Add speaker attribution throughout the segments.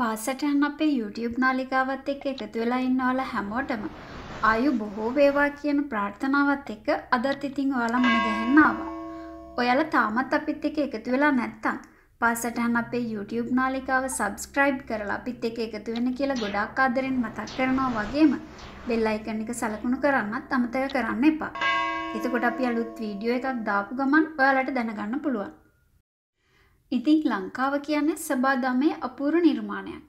Speaker 1: පාසටන් අපේ YouTube නාලිකාවත් එක්ක එකතු වෙලා ඉන්න ඔයාලා හැමෝටම ආයු බොහෝ වේවා කියන ප්‍රාර්ථනාවත් එක්ක අදත් ඉතින් ඔයාලා මුණ ගැහෙන්න ආවා. ඔයාලා තාමත් අපිත් එක්ක එකතු වෙලා නැත්තම් පාසටන් අපේ YouTube නාලිකාව subscribe කරලා අපිත් එක්ක එකතු වෙන්න කියලා ගොඩාක් ආදරෙන් මතක් කරනවා වගේම bell icon එක සලකුණු කරන්නත් අමතක කරන්න එපා. එතකොට අපි අලුත් වීඩියෝ එකක් දාපු ගමන් ඔයාලට දැනගන්න පුළුවන්. ඉතින් ලංකාව කියන්නේ සබාදමේ අපූරු නිර්මාණයක්.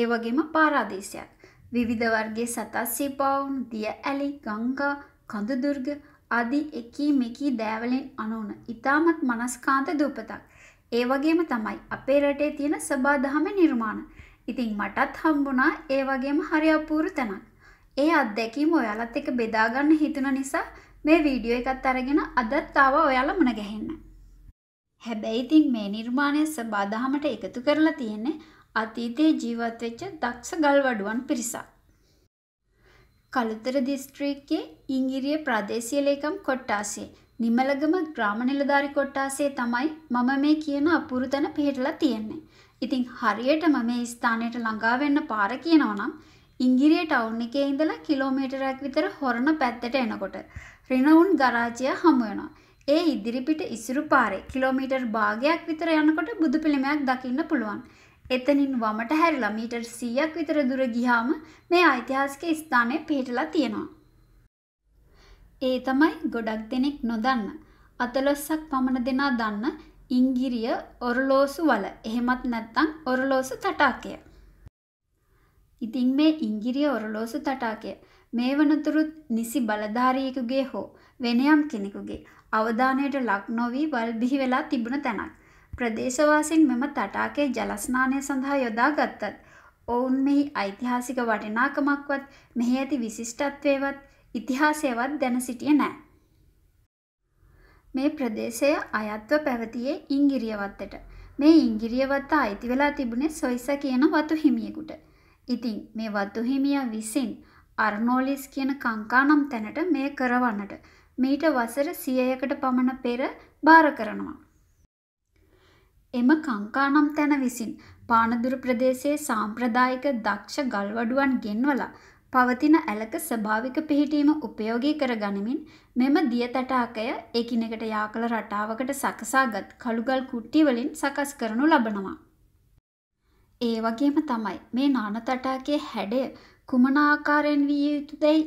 Speaker 1: ඒ වගේම පාරාදේශයක්. විවිධ වර්ගයේ සතා සීපාවුන්, දිය ඇලි, ගංගා, කඳුදුර්ග ආදී එකී මෙකී දෑවලින් අනෝන ඉතාමත් මනස්කාන්ත දූපතක්. ඒ වගේම තමයි අපේ රටේ තියෙන සබාදහමේ නිර්මාණ. ඉතින් මටත් හම්බුණා ඒ වගේම හරි අපූරු තැනක්. ඒ අත්දැකීම ඔයාලත් එක්ක බෙදාගන්න හිතුන නිසා මේ වීඩියෝ එකත් අරගෙන අදත් ආවා ඔයාලා මුණ ගැහෙන්න. හැබැයි ඉතින් මේ නිර්මාණය සබා දහමට එකතු කරලා තියෙන්නේ අතීතයේ ජීවත් වෙච්ච දක්ෂ ගල්වඩුවන් පිරිසක්. කළුතර දිස්ත්‍රික්කයේ ඉංගිරිය ප්‍රාදේශීය ලේකම් කොට්ටාසේ නිමලගම ග්‍රාම නිලධාරි කොට්ටාසේ තමයි මම මේ කියන අපූරු තැන පිහිටලා තියෙන්නේ. ඉතින් හරියටම මේ ස්ථානයට ළඟා වෙන්න පාර කියනවනම් ඉංගිරිය ටවුන් එකේ ඉඳලා කිලෝමීටරයක් විතර හොරණ පැත්තට එනකොට රිනවුන් ගරාජය හමු වෙනවා. ඒ ඉදිරිපිට ඉසුරු පාරේ කිලෝමීටර් භාගයක් විතර යනකොට බුදු පිළිමයක් දකින්න පුළුවන්. එතනින් වමට හැරිලා මීටර් 100ක් විතර දුර ගියාම මේ ඓතිහාසික ස්ථානය පිහිටලා තියෙනවා. ඒ තමයි ගොඩක් දෙනෙක් නොදන්න. අතලොස්සක් පමණ දෙනා දන්න ඉංගිරිය ඔරලෝසු වල. එහෙමත් නැත්නම් ඔරලෝසු තටාකය. ඉතින් මේ ඉංගිරිය ඔරලෝසු තටාකය මේ වනතුරුත් නිසි බලධාරියෙකුගේ හෝ වෙනයම් කෙනෙකුගේ අවධානයට ලක් නොවී වල් බිහි වෙලා තිබුණ තැනක්. ප්‍රදේශවාසීන් මෙම තටාකේ ජලස්නානය සඳහා යොදා ගත්තත් ඔවුන් මෙහි ඓතිහාසික වටිනාකමක්වත් මෙහි ඇති විශිෂ්ටත්වයවත් ඉතිහාසයවත් දැන සිටිය නෑ. මේ ප්‍රදේශය අයත්ව පැවතියේ ඉංගිරියවත්තට. මේ ඉංගිරියවත්ත අයිති වෙලා තිබුණේ සොයිස කියන වතු හිමියෙකුට. ඉතින් මේ වතු හිමියා විසින් අර්නෝලිස් කියන කංකා නම් තැනට මේ කරවන්නට මීට වසර සියයකට පමණ පෙර භාර කරනවා. එම කංකා නම් තැන විසින් පානදුර ප්‍රදේශයේ සාම්ප්‍රදායික දක්ෂ ගල්වඩුවන් ගෙන්වලා පවතින ඇලක ස්භාවික පිහිටීම උපයෝගී කර ගනිමින් මෙම දියතටාකය එකිනෙකට යාකළ රටාවකට සකසාගත් කළුගල් කුට්ටිවලින් සකස් කරනු ලබනවා. ඒ වගේම තමයි මේ නානතටාකේ හැඩය කුමනාආකාරයෙන් විය යුතු දැයි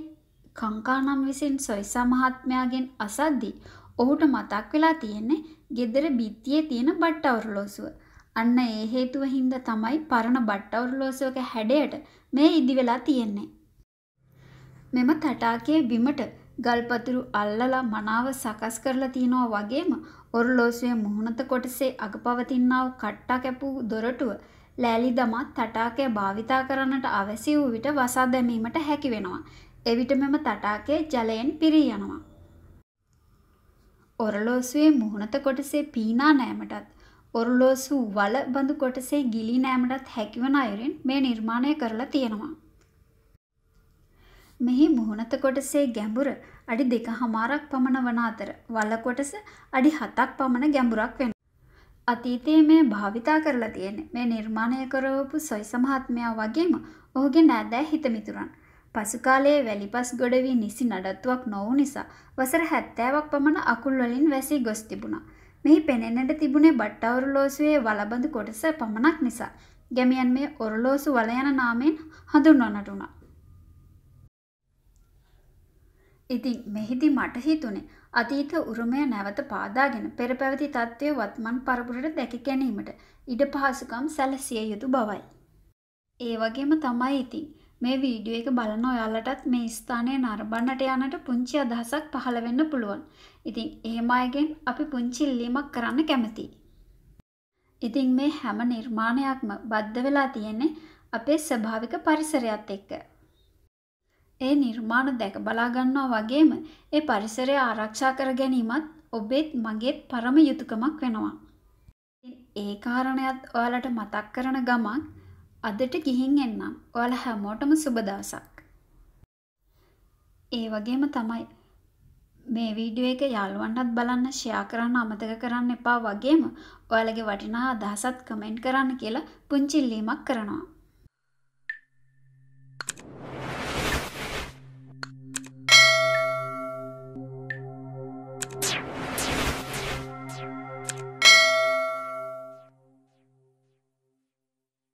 Speaker 1: කංකානම් විසින් සොයිස මහත්මයාගෙන් අසද්දී ඔහුට මතක් වෙලා තියෙන්නේ ගෙදර බිත්තියේ තියෙන බට්ට අවුරලෝසුව. අන්න ඒ හේතුව හින්දා තමයි පරණ බට්ට අවුරලෝසුවක හැඩයට මේ ඉදි වෙලා තියෙන්නේ. මෙම තටාකයේ බිමට ගල්පතුරු අල්ලලා මනාව සකස් කරලා තිනවා වගේම ඔරලෝසුවේ මුහුණත කොටසේ අග පවතිනා වූ කට්ටා කැපූ දොරටුව ලෑලි දමා තටාකය භාවිතා කරන්නට අවැසි වූ විට වසා දැමීමට හැකි වෙනවා. එවිට මෙම තටාකය ජලයෙන් පිරී යනවා. ඔරලෝසුවේ මුහුණත කොටසේ පීනා නෑමටත් ඔරලෝසු වල බඳු කොටසේ ගිලි නෑමටත් හැකිවන අයුරින් මේ නිර්මාණය කරලා තියෙනවා. මෙහි මුහුණත කොටසේ ගැඹුර අඩි දෙක හමාරක් පමණ වන අතර වල කොටස අඩි හතක් පමණ ගැඹුරක් වෙන. අතීතයේ මේ භාවිතා කරලා තියෙන මේ නිර්මාණය කරවපු සොයිස මහත්මයා වගේම ඔහුගේ නෑදෑ හිතමිතුරන් පසුකාලයේ වැලිපස් ගොඩ වී නිසි නඩත්තුවක් නොවු නිසා වසර හැත්තෑවක් පමණ අකුල්වලින් වැසී ගොස් තිබුණා. මෙහි පෙනෙන්නට තිබුණේ බට්ටවරු ලෝසුවේ වලබඳු කොටස පමණක් නිසා ගැමියන් මේ ඔරලෝසු වලයන නාමයෙන් හඳුන්වන්නට වුණා. ඉතින් මෙහිදි මට හිතුනේ අතීත උරුමය නැවත පාදාගෙන පෙර පැවති තත්ත්වය වත්මන් පරපුරට දැක ගැනීමට ඉඩ පහසුකම් සැලසිය යුතු බවයි. ඒ වගේම තමයි ඉතින් මේ වීඩියෝ එක බලන ඔයාලටත් මේ ස්ථානය නරඹන්නට යනට පුංචි අදහසක් පහළ වෙන්න පුළුවන්. ඉතින් එහෙම අයගෙන් අපි පුංචි ඉල්ලීමක් කරන්න කැමතියි. ඉතින් මේ හැම නිර්මාණයක්ම බද්ධ වෙලා තියෙන්නේ අපේ ස්වභාවික පරිසරයත් එක්ක. ඒ නිර්මාණ දැක බලා ගන්නවා වගේම ඒ පරිසරය ආරක්ෂා කර ගැනීමත් ඔබෙත් මගේත් පරම යුතුයකමක් වෙනවා. ඒ කාරණයක් ඔයාලට මතක් කරන ගමන් අදට ගිහින් එන්නම් ඔයාල හැමෝටම සුබදවසක් ඒ වගේම තමයි මේ වීඩියෝ එක යාළුවන්ටත් බලන්න ෂෙයා කරන්න අමතක කරන්න එපා වගේම ඔයාලගේ වටිනා අදහසත් කමෙන්ට් කරන්න කියලා පුංචි ඉල්ලීමක් කරනවා